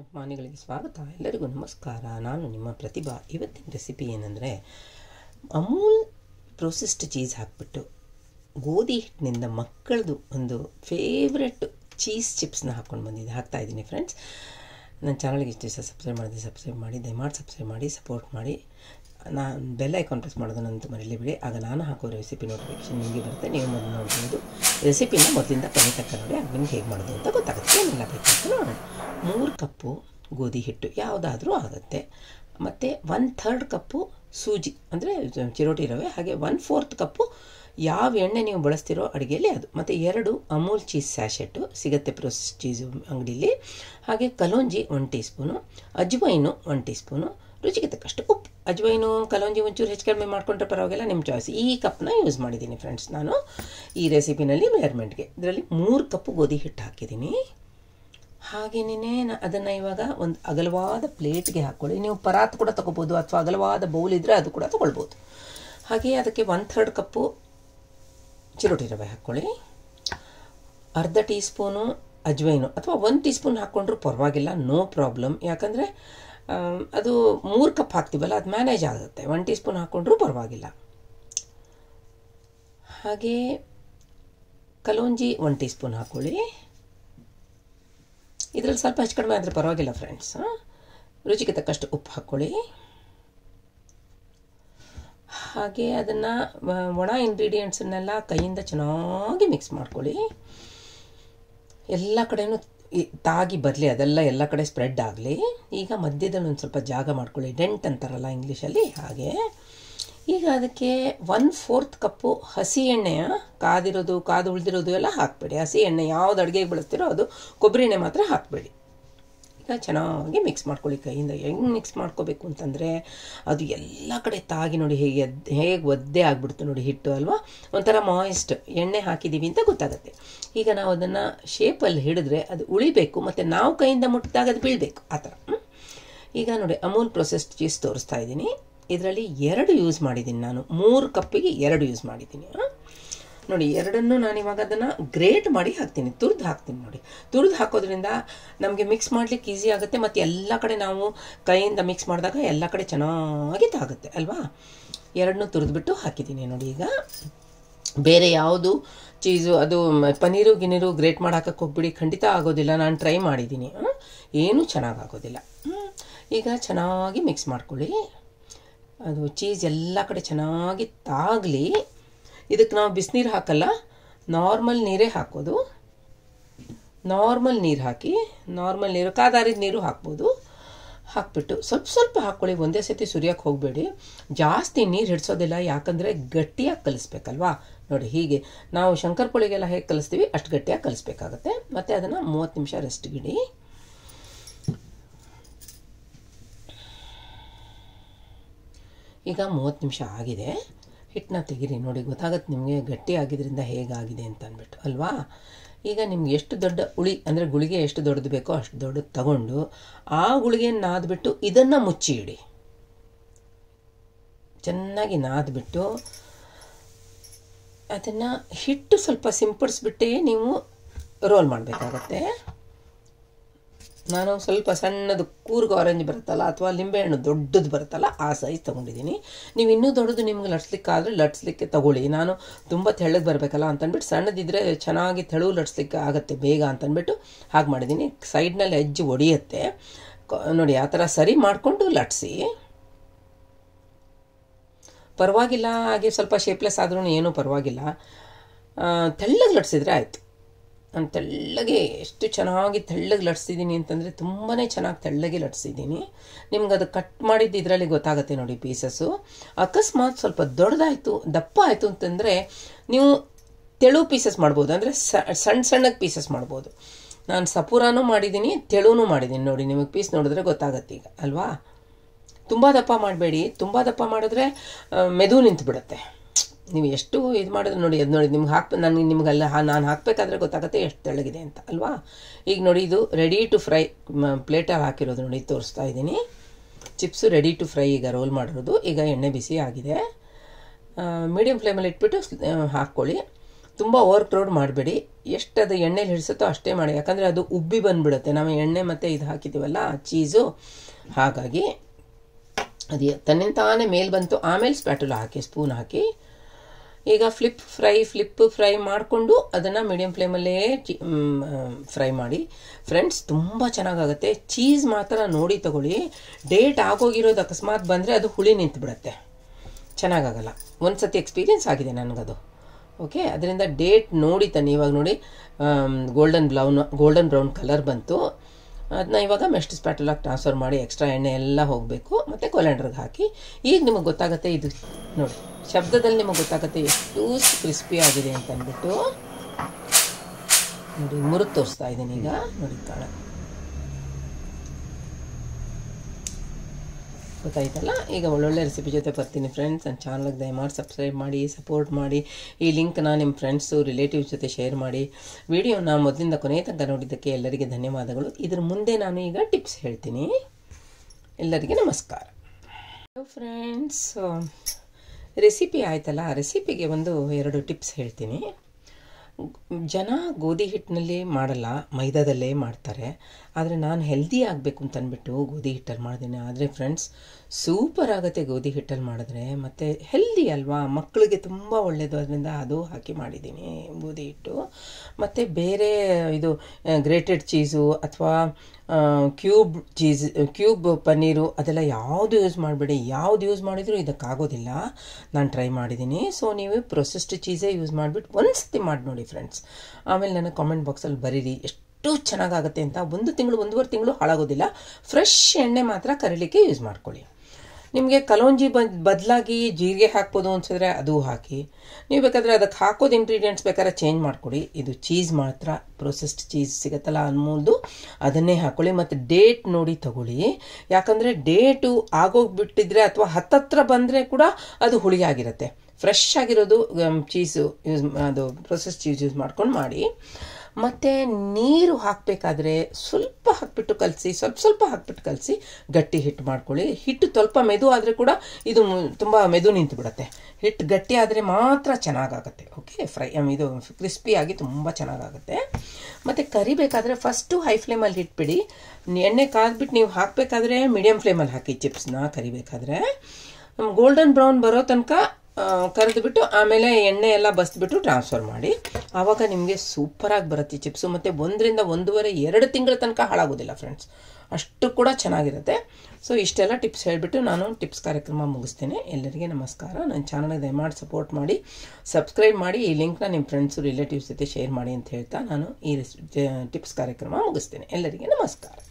ಅಭಿಮಾನಿಗಳಿಗೆ ಸ್ವಾಗತ ಎಲ್ಲರಿಗೂ ನಮಸ್ಕಾರ ನಾನು ನಿಮ್ಮ ಪ್ರತಿಭಾ ಇವತ್ತಿನ ರೆಸಿಪಿ ಏನಂದರೆ ಅಮೂಲ್ ಪ್ರೋಸೆಸ್ಡ್ ಚೀಸ್ ಹಾಕ್ಬಿಟ್ಟು ಗೋಧಿ ಹಿಟ್ಟಿನಿಂದ ಮಕ್ಕಳದು ಒಂದು ಫೇವ್ರೆಟ್ ಚೀಸ್ ಚಿಪ್ಸ್ನ ಹಾಕ್ಕೊಂಡು ಬಂದಿದ್ದೆ ಹಾಕ್ತಾ ಇದ್ದೀನಿ ಫ್ರೆಂಡ್ಸ್ ನನ್ನ ಚಾನಲ್ಗೆ ಇಷ್ಟು ದಿವಸ ಸಬ್ಸ್ಕ್ರೈಬ್ ಮಾಡಿದೆ ಸಬ್ಸ್ಕ್ರೈಬ್ ಮಾಡಿ ದಯಮಾಡಿ ಸಬ್ಸ್ಕ್ರೈಬ್ ಮಾಡಿ ಸಪೋರ್ಟ್ ಮಾಡಿ ನಾನು ಬೆಲ್ ಐಕಾನ್ ಪ್ರೆಸ್ ಮಾಡೋದನ್ನಂತೂ ಬಿಡಿ ಆಗ ನಾನು ಹಾಕೋ ರೆಸಿಪಿ ನೋಟಿಫಿಕೇಶನ್ ನಿಮಗೆ ಬರುತ್ತೆ ನೀವು ಮೊದಲು ನೋಡ್ಬೋದು ರೆಸಿಪಿನ ಮೊದಲಿಂದ ಕೊನೆ ತಕ್ಕ ನೋಡಿ ಅದು ನಿಮ್ಗೆ ಹೇಗೆ ಮಾಡೋದು ಅಂತ ಗೊತ್ತಾಗುತ್ತೆ ಏನೆಲ್ಲ ಬೇಕಂತ ನೋಡೋಣ ಮೂರು ಕಪ್ಪು ಗೋಧಿ ಹಿಟ್ಟು ಯಾವುದಾದ್ರೂ ಆಗುತ್ತೆ ಮತ್ತು ಒನ್ ಥರ್ಡ್ ಕಪ್ಪು ಸೂಜಿ ಅಂದರೆ ಚಿರೋಟಿ ರವೆ ಹಾಗೆ ಒನ್ ಫೋರ್ತ್ ಕಪ್ಪು ಯಾವ ಎಣ್ಣೆ ನೀವು ಬಳಸ್ತಿರೋ ಅಡುಗೆಯಲ್ಲಿ ಅದು ಮತ್ತು ಎರಡು ಅಮೂಲ್ ಚೀಸ್ ಸ್ಯಾಶೆಟ್ಟು ಸಿಗುತ್ತೆ ಪ್ರೊಸ್ ಚೀಸ್ ಅಂಗಡಿಯಲ್ಲಿ ಹಾಗೆ kalonji one teaspoon ajwain one teaspoon ರುಚಿಗೆ ತಕ್ಕಷ್ಟು ಉಪ್ಪು ಅಜ್ವೈನು ಕಲೋಂಜಿ ಒಂಚೂರು ಹೆಚ್ಚು ಕಡಿಮೆ ಮಾಡಿಕೊಂಡ್ರೆ ಪರವಾಗಿಲ್ಲ ನಿಮ್ಮ ಚಾಯ್ಸ್ ಈ ಕಪ್ನ ಯೂಸ್ ಮಾಡಿದ್ದೀನಿ ಫ್ರೆಂಡ್ಸ್ ನಾನು ಈ ರೆಸಿಪಿನಲ್ಲಿ ಮೆಜರ್ಮೆಂಟ್ಗೆ ಇದರಲ್ಲಿ ಮೂರು ಕಪ್ಪು ಗೋಧಿ ಹಿಟ್ಟು ಹಾಕಿದ್ದೀನಿ ಹಾಗೆಯೇ ಅದನ್ನು ಇವಾಗ ಒಂದು ಅಗಲವಾದ ಪ್ಲೇಟ್ಗೆ ಹಾಕ್ಕೊಳ್ಳಿ ನೀವು ಪರಾತ್ ಕೂಡ ತೊಗೋಬೋದು ಅಥವಾ ಅಗಲವಾದ ಬೌಲ್ ಇದ್ದರೆ ಅದು ಕೂಡ ತೊಗೊಳ್ಬೋದು ಹಾಗೆಯೇ ಅದಕ್ಕೆ ಒನ್ ಥರ್ಡ್ ಕಪ್ಪು ಚಿರೋಟಿ ರವೆ ಹಾಕ್ಕೊಳ್ಳಿ ಅರ್ಧ ಟೀ ಸ್ಪೂನು ಅಜ್ವೈನು ಅಥವಾ ಒಂದು ಟೀ ಸ್ಪೂನ್ ಹಾಕ್ಕೊಂಡ್ರೂ ಪರವಾಗಿಲ್ಲ ನೋ ಪ್ರಾಬ್ಲಮ್ ಯಾಕಂದರೆ ಅದು ಮೂರು ಕಪ್ ಹಾಕ್ತೀವಲ್ಲ ಅದು ಮ್ಯಾನೇಜ್ ಆಗುತ್ತೆ ಒನ್ ಟೀ ಸ್ಪೂನ್ ಹಾಕ್ಕೊಂಡ್ರೂ ಪರವಾಗಿಲ್ಲ ಹಾಗೆ ಕಲೋಂಜಿ ಒನ್ ಟೀ ಸ್ಪೂನ್ ಹಾಕ್ಕೊಳ್ಳಿ ಇದರಲ್ಲಿ ಸ್ವಲ್ಪ ಹೆಚ್ಚು ಕಡಿಮೆ ಆದರೆ ಪರವಾಗಿಲ್ಲ ಫ್ರೆಂಡ್ಸ್ ರುಚಿಗೆ ತಕ್ಕಷ್ಟು ಉಪ್ಪು ಹಾಕ್ಕೊಳ್ಳಿ ಹಾಗೆ ಅದನ್ನು ಒಣ ಇಂಗ್ರೀಡಿಯೆಂಟ್ಸನ್ನೆಲ್ಲ ಕೈಯಿಂದ ಚೆನ್ನಾಗಿ ಮಿಕ್ಸ್ ಮಾಡ್ಕೊಳ್ಳಿ ಎಲ್ಲ ಕಡೆಯೂ ಈ ತಾಗಿ ಬರಲಿ ಅದೆಲ್ಲ ಎಲ್ಲ ಕಡೆ ಸ್ಪ್ರೆಡ್ ಆಗಲಿ ಈಗ ಮಧ್ಯದಲ್ಲಿ ಒಂದು ಸ್ವಲ್ಪ ಜಾಗ ಮಾಡ್ಕೊಳ್ಳಿ ಡೆಂಟ್ ಅಂತಾರಲ್ಲ ಇಂಗ್ಲೀಷಲ್ಲಿ ಹಾಗೆ ಈಗ ಅದಕ್ಕೆ ಒನ್ ಫೋರ್ತ್ ಕಪ್ಪು ಹಸಿ ಎಣ್ಣೆಯ ಕಾದಿರೋದು ಕಾದು ಉಳಿದಿರೋದು ಎಲ್ಲ ಹಾಕಬೇಡಿ ಹಸಿ ಎಣ್ಣೆ ಯಾವ್ದು ಅಡುಗೆಗೆ ಬಳಸ್ತೀರೋ ಅದು ಕೊಬ್ಬರಿ ಎಣ್ಣೆ ಮಾತ್ರ ಹಾಕಬೇಡಿ ಈಗ ಚೆನ್ನಾಗಿ ಮಿಕ್ಸ್ ಮಾಡ್ಕೊಳ್ಳಿ ಕೈಯಿಂದ ಹೆಂಗೆ ಮಿಕ್ಸ್ ಮಾಡ್ಕೋಬೇಕು ಅಂತಂದರೆ ಅದು ಎಲ್ಲ ಕಡೆ ತಾಗಿ ನೋಡಿ ಹೇಗೆ ಹೇಗೆ ಒದ್ದೆ ಆಗಿಬಿಡ್ತು ನೋಡಿ ಹಿಟ್ಟು ಅಲ್ವಾ ಒಂಥರ ಮಾಯಿಸ್ಟ್ ಎಣ್ಣೆ ಹಾಕಿದ್ದೀವಿ ಅಂತ ಗೊತ್ತಾಗುತ್ತೆ ಈಗ ನಾವು ಅದನ್ನು ಶೇಪಲ್ಲಿ ಹಿಡಿದ್ರೆ ಅದು ಉಳಿಬೇಕು ಮತ್ತು ನಾವು ಕೈಯಿಂದ ಮುಟ್ಟಿದಾಗ ಅದು ಬೀಳಬೇಕು ಆ ಥರ ಈಗ ನೋಡಿ ಅಮೂಲ್ ಪ್ರೊಸೆಸ್ಡ್ ಚೀಸ್ ತೋರಿಸ್ತಾ ಇದ್ದೀನಿ ಇದರಲ್ಲಿ ಎರಡು ಯೂಸ್ ಮಾಡಿದ್ದೀನಿ ನಾನು ಮೂರು ಕಪ್ಪಿಗೆ ಎರಡು ಯೂಸ್ ಮಾಡಿದ್ದೀನಿ ನೋಡಿ ಎರಡನ್ನೂ ಇವಾಗ ಅದನ್ನು ಗ್ರೇಟ್ ಮಾಡಿ ಹಾಕ್ತೀನಿ ತುರಿದು ಹಾಕ್ತೀನಿ ನೋಡಿ ತುರಿದು ಹಾಕೋದ್ರಿಂದ ನಮಗೆ ಮಿಕ್ಸ್ ಮಾಡಲಿಕ್ಕೆ ಈಸಿ ಆಗುತ್ತೆ ಮತ್ತು ಎಲ್ಲ ಕಡೆ ನಾವು ಕೈಯಿಂದ ಮಿಕ್ಸ್ ಮಾಡಿದಾಗ ಎಲ್ಲ ಕಡೆ ಚೆನ್ನಾಗಿ ತಾಗುತ್ತೆ ಅಲ್ವಾ ಎರಡನ್ನೂ ತುರಿದ್ಬಿಟ್ಟು ಹಾಕಿದ್ದೀನಿ ನೋಡಿ ಈಗ ಬೇರೆ ಯಾವುದು ಚೀಸು ಅದು ಪನ್ನೀರು ಗಿನೀರು ಗ್ರೇಟ್ ಹಾಕಕ್ಕೆ ಹೋಗ್ಬಿಡಿ ಖಂಡಿತ ಆಗೋದಿಲ್ಲ ನಾನು ಟ್ರೈ ಮಾಡಿದ್ದೀನಿ ಏನೂ ಚೆನ್ನಾಗಾಗೋದಿಲ್ಲ ಈಗ ಚೆನ್ನಾಗಿ ಮಿಕ್ಸ್ ಮಾಡ್ಕೊಳ್ಳಿ ಅದು ಚೀಸ್ ಎಲ್ಲ ಕಡೆ ಚೆನ್ನಾಗಿ ತಾಗಲಿ ಇದಕ್ಕೆ ನಾವು ಬಿಸಿನೀರು ಹಾಕಲ್ಲ ನಾರ್ಮಲ್ ನೀರೇ ಹಾಕೋದು ನಾರ್ಮಲ್ ನೀರು ಹಾಕಿ ನಾರ್ಮಲ್ ನೀರು ಕಾದಾರಿದ ನೀರು ಹಾಕ್ಬೋದು ಹಾಕ್ಬಿಟ್ಟು ಸ್ವಲ್ಪ ಸ್ವಲ್ಪ ಹಾಕ್ಕೊಳ್ಳಿ ಒಂದೇ ಸತಿ ಸುರಿಯೋಕ್ಕೆ ಹೋಗಬೇಡಿ ಜಾಸ್ತಿ ನೀರು ಹಿಡಿಸೋದಿಲ್ಲ ಯಾಕಂದರೆ ಗಟ್ಟಿಯಾಗಿ ಕಲಿಸ್ಬೇಕಲ್ವಾ ನೋಡಿ ಹೀಗೆ ನಾವು ಶಂಕರ್ಪುಳಿಗೆಲ್ಲ ಹೇಗೆ ಕಲಿಸ್ತೀವಿ ಅಷ್ಟು ಗಟ್ಟಿಯಾಗಿ ಕಲಿಸ್ಬೇಕಾಗತ್ತೆ ಮತ್ತು ಅದನ್ನು ಮೂವತ್ತು ನಿಮಿಷ ರೆಸ್ಟ್ಗಿಡಿ ಈಗ ಮೂವತ್ತು ನಿಮಿಷ ಆಗಿದೆ ಹಿಟ್ಟನ್ನ ತೆಗೀರಿ ನೋಡಿ ಗೊತ್ತಾಗುತ್ತೆ ನಿಮಗೆ ಗಟ್ಟಿ ಆಗಿದ್ದರಿಂದ ಹೇಗಾಗಿದೆ ಅಂತ ಅಂದ್ಬಿಟ್ಟು ಅಲ್ವಾ ಈಗ ನಿಮ್ಗೆ ಎಷ್ಟು ದೊಡ್ಡ ಉಳಿ ಅಂದರೆ ಗುಳಿಗೆ ಎಷ್ಟು ದೊಡ್ಡದು ಬೇಕೋ ಅಷ್ಟು ದೊಡ್ಡದು ತಗೊಂಡು ಆ ಗುಳಿಗೆಯನ್ನು ನಾದ್ಬಿಟ್ಟು ಇದನ್ನು ಮುಚ್ಚಿ ಇಡಿ ಚೆನ್ನಾಗಿ ನಾದ್ಬಿಟ್ಟು ಅದನ್ನು ಹಿಟ್ಟು ಸ್ವಲ್ಪ ಸಿಂಪಡಿಸ್ಬಿಟ್ಟೇ ನೀವು ರೋಲ್ ಮಾಡಬೇಕಾಗತ್ತೆ ನಾನು ಸ್ವಲ್ಪ ಸಣ್ಣದು ಕೂರ್ಗ ಆರೆಂಜ್ ಬರುತ್ತಲ್ಲ ಅಥವಾ ಲಿಂಬೆಹಣ್ಣು ದೊಡ್ಡದು ಬರುತ್ತಲ್ಲ ಆ ಸೈಜ್ ತೊಗೊಂಡಿದ್ದೀನಿ ನೀವು ಇನ್ನೂ ದೊಡ್ಡದು ನಿಮ್ಗೆ ಲಟ್ಸ್ಲಿಕ್ಕಾದರೆ ಲಟ್ಸ್ಲಿಕ್ಕೆ ತೊಗೊಳ್ಳಿ ನಾನು ತುಂಬ ತೆಳ್ಳಗೆ ಬರಬೇಕಲ್ಲ ಅಂತಂದ್ಬಿಟ್ಟು ಸಣ್ಣದಿದ್ದರೆ ಚೆನ್ನಾಗಿ ತೆಳು ಲಟ್ಸ್ಲಿಕ್ಕೆ ಆಗುತ್ತೆ ಬೇಗ ಅಂತಂದ್ಬಿಟ್ಟು ಹಾಗೆ ಮಾಡಿದ್ದೀನಿ ಸೈಡ್ನಲ್ಲಿ ಹೆಜ್ಜೆ ಒಡೆಯುತ್ತೆ ನೋಡಿ ಆ ಥರ ಸರಿ ಮಾಡಿಕೊಂಡು ಲಟ್ಸಿ ಪರವಾಗಿಲ್ಲ ಹಾಗೆ ಸ್ವಲ್ಪ ಶೇಪ್ಲೆಸ್ ಆದ್ರೂ ಏನೂ ಪರವಾಗಿಲ್ಲ ತೆಳ್ಳಗೆ ಲಟ್ಸಿದ್ರೆ ಆಯಿತು ನಾನು ತೆಳ್ಳಗೆ ಎಷ್ಟು ಚೆನ್ನಾಗಿ ತೆಳ್ಳಗೆ ಲಟ್ಸಿದ್ದೀನಿ ಅಂತಂದರೆ ತುಂಬಾ ಚೆನ್ನಾಗಿ ತೆಳ್ಳಗೆ ಲಟ್ಸಿದ್ದೀನಿ ನಿಮ್ಗೆ ಅದು ಕಟ್ ಮಾಡಿದ್ದು ಇದರಲ್ಲಿ ಗೊತ್ತಾಗುತ್ತೆ ನೋಡಿ ಪೀಸಸ್ಸು ಅಕಸ್ಮಾತ್ ಸ್ವಲ್ಪ ದೊಡ್ಡದಾಯಿತು ದಪ್ಪ ಆಯಿತು ಅಂತಂದರೆ ನೀವು ತೆಳು ಪೀಸಸ್ ಮಾಡ್ಬೋದು ಅಂದರೆ ಸಣ್ಣ ಸಣ್ಣಗೆ ಪೀಸಸ್ ಮಾಡ್ಬೋದು ನಾನು ಸಪೂರಾನೂ ಮಾಡಿದ್ದೀನಿ ತೆಳುನೂ ಮಾಡಿದ್ದೀನಿ ನೋಡಿ ನಿಮಗೆ ಪೀಸ್ ನೋಡಿದ್ರೆ ಗೊತ್ತಾಗತ್ತೆ ಈಗ ಅಲ್ವಾ ತುಂಬ ದಪ್ಪ ಮಾಡಬೇಡಿ ತುಂಬ ದಪ್ಪ ಮಾಡಿದ್ರೆ ಮೆದು ನಿಂತು ಬಿಡುತ್ತೆ ನೀವು ಎಷ್ಟು ಇದು ಮಾಡಿದ್ರೆ ನೋಡಿ ಅದು ನೋಡಿ ನಿಮ್ಗೆ ಹಾಕಿ ನನಗೆ ಹಾ ನಾನು ಹಾಕಬೇಕಾದ್ರೆ ಗೊತ್ತಾಗುತ್ತೆ ಎಷ್ಟು ತೆಳ್ಳಗಿದೆ ಅಂತ ಅಲ್ವಾ ಈಗ ನೋಡಿ ಇದು ರೆಡಿ ಟು ಫ್ರೈ ಪ್ಲೇಟಲ್ಲಿ ಹಾಕಿರೋದು ನೋಡಿ ತೋರಿಸ್ತಾ ಇದ್ದೀನಿ ಚಿಪ್ಸು ರೆಡಿ ಟು ಫ್ರೈ ಈಗ ರೋಲ್ ಮಾಡಿರೋದು ಈಗ ಎಣ್ಣೆ ಬಿಸಿ ಆಗಿದೆ ಮೀಡಿಯಮ್ ಫ್ಲೇಮಲ್ಲಿ ಇಟ್ಬಿಟ್ಟು ಹಾಕ್ಕೊಳ್ಳಿ ತುಂಬ ಓವರ್ ಕ್ರೌಡ್ ಮಾಡಬೇಡಿ ಎಷ್ಟು ಅದು ಎಣ್ಣೆಲಿ ಹಿಡಿಸುತ್ತೋ ಅಷ್ಟೇ ಮಾಡಿ ಯಾಕಂದರೆ ಅದು ಉಬ್ಬಿ ಬಂದುಬಿಡುತ್ತೆ ನಾವು ಎಣ್ಣೆ ಮತ್ತು ಇದು ಹಾಕಿದ್ದೀವಲ್ಲ ಚೀಸು ಹಾಗಾಗಿ ಅದು ತಾನೇ ಮೇಲೆ ಬಂತು ಆಮೇಲೆ ಸ್ಪ್ಯಾಟುಲ ಹಾಕಿ ಸ್ಪೂನ್ ಹಾಕಿ ಈಗ ಫ್ಲಿಪ್ ಫ್ರೈ ಫ್ಲಿಪ್ ಫ್ರೈ ಮಾಡಿಕೊಂಡು ಅದನ್ನು ಮೀಡಿಯಂ ಫ್ಲೇಮಲ್ಲೇ ಫ್ರೈ ಮಾಡಿ ಫ್ರೆಂಡ್ಸ್ ತುಂಬ ಚೆನ್ನಾಗಾಗುತ್ತೆ ಚೀಸ್ ಮಾತ್ರ ನೋಡಿ ತಗೊಳ್ಳಿ ಡೇಟ್ ಆಗೋಗಿರೋದು ಅಕಸ್ಮಾತ್ ಬಂದರೆ ಅದು ಹುಳಿ ಬಿಡುತ್ತೆ ಚೆನ್ನಾಗಾಗಲ್ಲ ಒಂದು ಸತಿ ಎಕ್ಸ್ಪೀರಿಯೆನ್ಸ್ ಆಗಿದೆ ನನಗದು ಓಕೆ ಅದರಿಂದ ಡೇಟ್ ನೋಡಿ ತಾನೆ ಇವಾಗ ನೋಡಿ golden brown golden brown colour ಬಂತು ಅದನ್ನ ಇವಾಗ ಮೆಸ್ಟ್ ಸ್ಪ್ಯಾಟಲಾಗಿ ಟ್ರಾನ್ಸ್ಫರ್ ಮಾಡಿ ಎಕ್ಸ್ಟ್ರಾ ಎಣ್ಣೆ ಎಲ್ಲ ಹೋಗಬೇಕು ಮತ್ತು ಕೊಲೆಂಡ್ರಿಗೆ ಹಾಕಿ ಈಗ ನಿಮಗೆ ಗೊತ್ತಾಗುತ್ತೆ ಇದು ನೋಡಿ ಶಬ್ದದಲ್ಲಿ ನಿಮಗೆ ಗೊತ್ತಾಗುತ್ತೆ ಎಷ್ಟು ಕ್ರಿಸ್ಪಿ ಆಗಿದೆ ಅಂತಂದ್ಬಿಟ್ಟು ನೋಡಿ ಮುರಿದು ತೋರಿಸ್ತಾ ಇದ್ದೀನಿ ಈಗ ನೋಡಿ ಕಾಳು ಗೊತ್ತಾಯ್ತಲ್ಲ ಈಗ ಒಳ್ಳೊಳ್ಳೆ ರೆಸಿಪಿ ಜೊತೆ ಬರ್ತೀನಿ ಫ್ರೆಂಡ್ಸ್ ನನ್ನ ಚಾನಲ್ಗೆ ದಯಮಾಡಿ ಸಬ್ಸ್ಕ್ರೈಬ್ ಮಾಡಿ ಸಪೋರ್ಟ್ ಮಾಡಿ ಈ ಲಿಂಕ್ನ ನಿಮ್ಮ ಫ್ರೆಂಡ್ಸು ರಿಲೇಟಿವ್ಸ್ ಜೊತೆ ಶೇರ್ ಮಾಡಿ ವಿಡಿಯೋನ ಮೊದಲಿಂದ ಕೊನೆಯ ತನಕ ನೋಡಿದ್ದಕ್ಕೆ ಎಲ್ಲರಿಗೆ ಧನ್ಯವಾದಗಳು ಇದ್ರ ಮುಂದೆ ನಾನು ಈಗ ಟಿಪ್ಸ್ ಹೇಳ್ತೀನಿ ಎಲ್ಲರಿಗೆ ನಮಸ್ಕಾರ ಹಲೋ ಫ್ರೆಂಡ್ಸ್ ರೆಸಿಪಿ ಆಯ್ತಲ್ಲ ರೆಸಿಪಿಗೆ ಒಂದು ಎರಡು ಟಿಪ್ಸ್ ಹೇಳ್ತೀನಿ ಜನ ಗೋಧಿ ಹಿಟ್ಟಿನಲ್ಲಿ ಮಾಡಲ್ಲ ಮೈದಾದಲ್ಲೇ ಮಾಡ್ತಾರೆ ಆದರೆ ನಾನು ಹೆಲ್ದಿ ಆಗಬೇಕು ಅಂತ ಗೋಧಿ ಹಿಟ್ಟಲ್ಲಿ ಮಾಡಿದ್ದೀನಿ ಆದರೆ ಫ್ರೆಂಡ್ಸ್ ಸೂಪರ್ ಆಗುತ್ತೆ ಗೋಧಿ ಹಿಟ್ಟಲ್ಲಿ ಮಾಡಿದ್ರೆ ಮತ್ತು ಹೆಲ್ದಿ ಅಲ್ವಾ ಮಕ್ಕಳಿಗೆ ತುಂಬ ಒಳ್ಳೆಯದು ಅದರಿಂದ ಅದು ಹಾಕಿ ಮಾಡಿದ್ದೀನಿ ಗೋಧಿ ಹಿಟ್ಟು ಮತ್ತು ಬೇರೆ ಇದು ಗ್ರೇಟೆಡ್ eh, ಚೀಸು ಅಥವಾ ಕ್ಯೂಬ್ ಚೀಸ್ ಕ್ಯೂಬ್ ಪನ್ನೀರು ಅದೆಲ್ಲ ಯಾವುದು ಯೂಸ್ ಮಾಡಬೇಡಿ ಯಾವುದು ಯೂಸ್ ಮಾಡಿದರೂ ಇದಕ್ಕಾಗೋದಿಲ್ಲ ನಾನು ಟ್ರೈ ಮಾಡಿದ್ದೀನಿ ಸೊ ನೀವು ಪ್ರೊಸೆಸ್ಡ್ ಚೀಸೇ ಯೂಸ್ ಮಾಡಿಬಿಟ್ಟು ಒಂದು ಸತಿ ಮಾಡಿ ನೋಡಿ ಫ್ರೆಂಡ್ಸ್ ಆಮೇಲೆ ನನಗೆ ಕಾಮೆಂಟ್ ಬಾಕ್ಸಲ್ಲಿ ಬರೀರಿ ಎಷ್ಟು ಚೆನ್ನಾಗಾಗುತ್ತೆ ಅಂತ ಒಂದು ತಿಂಗಳು ಒಂದೂವರೆ ತಿಂಗಳು ಹಾಳಾಗೋದಿಲ್ಲ ಫ್ರೆಶ್ ಎಣ್ಣೆ ಮಾತ್ರ ಕರೀಲಿಕ್ಕೆ ಯೂಸ್ ಮಾಡ್ಕೊಳ್ಳಿ ನಿಮಗೆ ಕಲೋಂಜಿ ಬದಲಾಗಿ ಜೀರಿಗೆ ಹಾಕ್ಬೋದು ಅನಿಸಿದ್ರೆ ಅದು ಹಾಕಿ ನೀವು ಬೇಕಾದರೆ ಅದಕ್ಕೆ ಹಾಕೋದು ಇಂಗ್ರೀಡಿಯೆಂಟ್ಸ್ ಬೇಕಾದ್ರೆ ಚೇಂಜ್ ಮಾಡಿಕೊಡಿ ಇದು ಚೀಸ್ ಮಾತ್ರ ಪ್ರೊಸೆಸ್ಡ್ ಚೀಸ್ ಸಿಗುತ್ತಲ್ಲ ಅನ್ಮೂಲ್ದು ಅದನ್ನೇ ಹಾಕ್ಕೊಳ್ಳಿ ಮತ್ತು ಡೇಟ್ ನೋಡಿ ತಗೊಳ್ಳಿ ಯಾಕಂದರೆ ಡೇಟು ಆಗೋಗ್ಬಿಟ್ಟಿದ್ರೆ ಅಥವಾ ಹತ್ತತ್ರ ಬಂದರೆ ಕೂಡ ಅದು ಹುಳಿಯಾಗಿರುತ್ತೆ ಫ್ರೆಶ್ ಆಗಿರೋದು ಚೀಸು um, ಯೂಸ್ ಅದು ಪ್ರೊಸೆಸ್ ಚೀಸ್ ಯೂಸ್ ಮಾಡ್ಕೊಂಡು ಮಾಡಿ ಮತ್ತು ನೀರು ಹಾಕಬೇಕಾದ್ರೆ ಸ್ವಲ್ಪ ಹಾಕ್ಬಿಟ್ಟು ಕಲಸಿ ಸ್ವಲ್ಪ ಸ್ವಲ್ಪ ಹಾಕ್ಬಿಟ್ಟು ಕಲಸಿ ಗಟ್ಟಿ ಹಿಟ್ಟು ಮಾಡ್ಕೊಳ್ಳಿ ಹಿಟ್ಟು ಸ್ವಲ್ಪ ಮೆದು ಆದರೆ ಕೂಡ ಇದು ತುಂಬ ಮೆದು ನಿಂತು ಬಿಡುತ್ತೆ ಹಿಟ್ಟು ಗಟ್ಟಿ ಆದರೆ ಮಾತ್ರ ಚೆನ್ನಾಗಾಗುತ್ತೆ ಓಕೆ ಫ್ರೈ ಇದು ಕ್ರಿಸ್ಪಿಯಾಗಿ ತುಂಬ ಚೆನ್ನಾಗಾಗುತ್ತೆ ಮತ್ತು ಕರಿಬೇಕಾದ್ರೆ ಫಸ್ಟು ಹೈ ಫ್ಲೇಮಲ್ಲಿ ಇಟ್ಬಿಡಿ ಎಣ್ಣೆ ಕಾದ್ಬಿಟ್ಟು ನೀವು ಹಾಕಬೇಕಾದ್ರೆ ಮೀಡಿಯಮ್ ಫ್ಲೇಮಲ್ಲಿ ಹಾಕಿ ಚಿಪ್ಸ್ನ ಕರಿಬೇಕಾದ್ರೆ ಗೋಲ್ಡನ್ ಬ್ರೌನ್ ಬರೋ ತನಕ ಕರೆದುಬಿಟ್ಟು ಆಮೇಲೆ ಎಣ್ಣೆ ಎಲ್ಲ ಬಸ್ದುಬಿಟ್ಟು ಟ್ರಾನ್ಸ್ಫರ್ ಮಾಡಿ ಆವಾಗ ನಿಮಗೆ ಸೂಪರಾಗಿ ಬರುತ್ತೆ ಚಿಪ್ಸು ಮತ್ತು ಒಂದರಿಂದ ಒಂದೂವರೆ ಎರಡು ತಿಂಗಳ ತನಕ ಹಾಳಾಗೋದಿಲ್ಲ ಫ್ರೆಂಡ್ಸ್ ಅಷ್ಟು ಕೂಡ ಚೆನ್ನಾಗಿರುತ್ತೆ ಸೊ ಇಷ್ಟೆಲ್ಲ ಟಿಪ್ಸ್ ಹೇಳಿಬಿಟ್ಟು ನಾನು ಟಿಪ್ಸ್ ಕಾರ್ಯಕ್ರಮ ಮುಗಿಸ್ತೇನೆ ಎಲ್ಲರಿಗೆ ನಮಸ್ಕಾರ ನನ್ನ ಚಾನಲ್ಗೆ ದಯಮಾಡಿ ಸಪೋರ್ಟ್ ಮಾಡಿ ಸಬ್ಸ್ಕ್ರೈಬ್ ಮಾಡಿ ಈ ಲಿಂಕ್ನ ನಿಮ್ಮ ಫ್ರೆಂಡ್ಸು ರಿಲೇಟಿವ್ಸ್ ಜೊತೆ ಶೇರ್ ಮಾಡಿ ಅಂತ ಹೇಳ್ತಾ ನಾನು ಈ ಟಿಪ್ಸ್ ಕಾರ್ಯಕ್ರಮ ಮುಗಿಸ್ತೇನೆ ಎಲ್ಲರಿಗೆ ನಮಸ್ಕಾರ